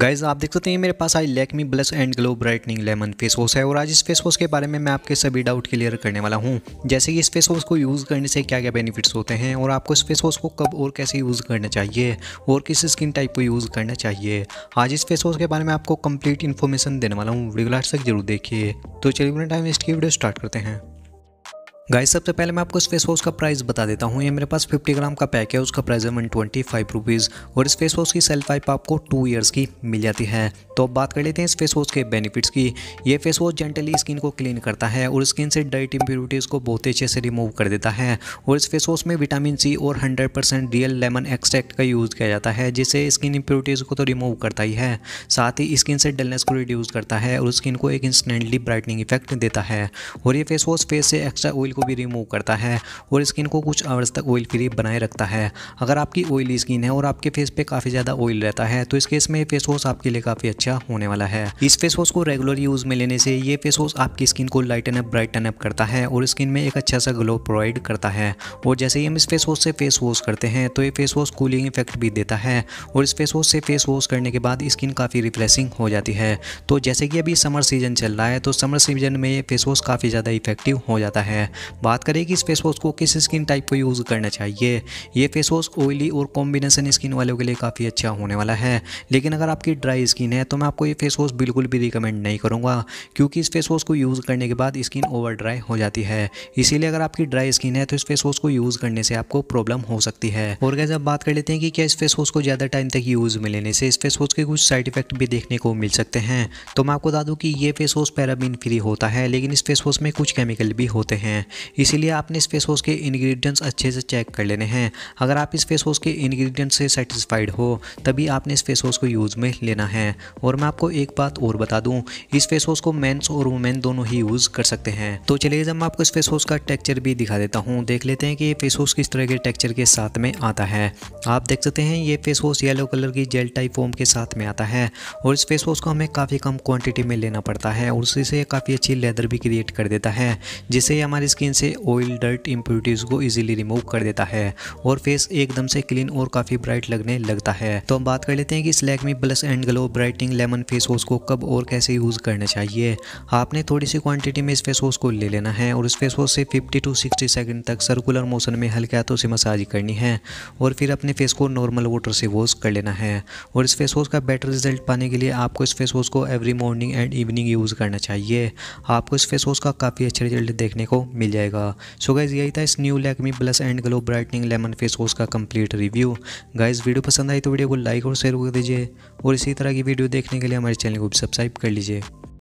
guys आप देख सकते हैं मेरे पास आज Lakme blush and glow brightening lemon face wash है और आज इस फेस वॉश के बारे में मैं आपके सभी डाउट क्लियर करने वाला हूँ जैसे कि इस फेस वॉश को यूज़ करने से क्या क्या बेनिफिट्स होते हैं और आपको इस फेस वॉश को कब और कैसे यूज़ करना चाहिए और किस स्किन टाइप को यूज़ करना चाहिए आज इस फेस वॉश के बारे में आपको कम्प्लीट इन्फॉर्मेशन देने वाला हूँ वीडियो लास्ट तक जरूर देखिए तो चलिए टाइम इसकी वीडियो स्टार्ट करते हैं गाइस सबसे पहले मैं आपको इस फेस वॉश का प्राइस बता देता हूँ ये मेरे पास 50 ग्राम का पैक है उसका प्राइस है वन ट्वेंटी फाइव रुपीज़ और इस फेस वॉश की सेल्फ लाइफ आपको टू इयर्स की मिल जाती है तो अब बात कर लेते हैं इस फेस वॉश के बेनिफिट्स की ये फेस वॉश जेंटली स्किन को क्लीन करता है और स्किन से डाइट इम्प्योरिटीज़ को बहुत अच्छे से रिमूव कर देता है और इस फेस वॉश में विटामिन सी और हंड्रेड रियल लेमन एक्सट्रैक्ट का यूज़ किया जाता है जिससे स्किन इम्प्योरिटीज़ को तो रिमूव करता ही है साथ ही स्किन से डलनेस को रिड्यूज़ करता है और स्किन को एक इंस्टेंटली ब्राइटनिंग इफेक्ट देता है और ये फेस वॉश फेस से एक्स्ट्रा ऑयल को भी रिमूव करता है और स्किन को कुछ आवर्स तक ऑयल फ्री बनाए रखता है अगर आपकी ऑयली स्किन है और आपके फेस पे काफ़ी ज़्यादा ऑयल रहता है तो इस केस में फेस वॉश आपके लिए काफ़ी अच्छा होने वाला है इस फेस वॉश को रेगुलर यूज़ में लेने से ये फेस वॉश आपकी स्किन को लाइटन अप ब्राइटन अप करता है और स्किन में एक अच्छा सा ग्लो प्रोवाइड करता है और जैसे ही हम इस फेस वॉश से फेस वॉश करते हैं तो ये फेस वॉश कूलिंग इफेक्ट भी देता है और इस फेस वॉश से फेस वॉश करने के बाद स्किन काफ़ी रिफ्रेशिंग हो जाती है तो जैसे कि अभी समर सीजन चल रहा है तो समर सीजन में ये फेस वॉश काफ़ी ज़्यादा इफेक्टिव हो जाता है बात करें कि इस फेस वॉश को किस स्किन टाइप को यूज़ करना चाहिए ये फेस वॉश ऑयली और कॉम्बिनेसन स्किन वालों के लिए काफ़ी अच्छा होने वाला है लेकिन अगर आपकी ड्राई स्किन है तो मैं आपको ये फेस वॉश बिल्कुल भी रिकमेंड नहीं करूँगा क्योंकि इस फेस वॉश को यूज़ करने के बाद स्किन ओवर ड्राई हो जाती है इसीलिए अगर आपकी ड्राई स्किन है तो इस फेस वॉश को यूज़ करने से आपको प्रॉब्लम हो सकती है और गैस अब बात कर लेते हैं कि क्या इस फेस वॉश को ज़्यादा टाइम तक यूज़ में लेने से इस फेस वॉश के कुछ साइड इफेक्ट भी देखने को मिल सकते हैं तो मैं आपको बता दूँ कि ये फेस वॉश पैराबिन फ्री होता है लेकिन इस फेस वॉश में कुछ केमिकल भी होते हैं इसीलिए आपने इस फेस वॉश के इन्ग्रीडियंट्स अच्छे से चेक कर लेने हैं अगर आप इस फेस वॉश के इन्ग्रीडियंट्स से सेटिस्फाइड हो तभी आपने इस फेस वॉश को यूज़ में लेना है और मैं आपको एक बात और बता दूँ इस फेस वॉश को मैंस और वुमेन दोनों ही यूज़ कर सकते हैं तो चलिए जब मैं आपको इस फेस वॉश का टेक्चर भी दिखा देता हूँ देख लेते हैं कि ये फेस वॉश किस तरह के टेक्चर के साथ में आता है आप देख सकते हैं ये फेस वॉश येलो कलर की जेल टाइप फॉर्म के साथ में आता है और इस फेस वॉश को हमें काफ़ी कम क्वांटिटी में लेना पड़ता है और उसी से काफ़ी अच्छी लेदर भी क्रिएट कर देता है जिससे हमारी स्किन से ऑयल डर्ट इम्प्यूरिटीज़ को इजीली रिमूव कर देता है और फेस एकदम से क्लीन और काफ़ी ब्राइट लगने लगता है तो हम बात कर लेते हैं कि इस Lakme plus and glow brightening lemon face wash को कब और कैसे यूज़ करना चाहिए आपने थोड़ी सी क्वान्टिटी में इस फेस वॉश को ले लेना है और इस फेस वॉश से फिफ्टी टू सिक्सटी सेकेंड तक सर्कुलर मोशन में हल्के हाथों से मसाज करनी है और फिर अपने फेस को नॉर्मल वाटर से वॉश कर लेना है और इस फेस वॉश का बेटर रिजल्ट पाने के लिए आपको इस फेस वॉश को every morning and evening use करना चाहिए आपको इस फेस वॉश का काफ़ी अच्छा रिजल्ट देखने को मिल मिल जाएगा सो गाइज़ यही था इस new Lakme plus and glow brightening lemon face wash का कंप्लीट रिव्यू गाइज़ वीडियो पसंद आई तो वीडियो को लाइक और शेयर कर दीजिए और इसी तरह की वीडियो देखने के लिए हमारे चैनल को भी सब्सक्राइब कर लीजिए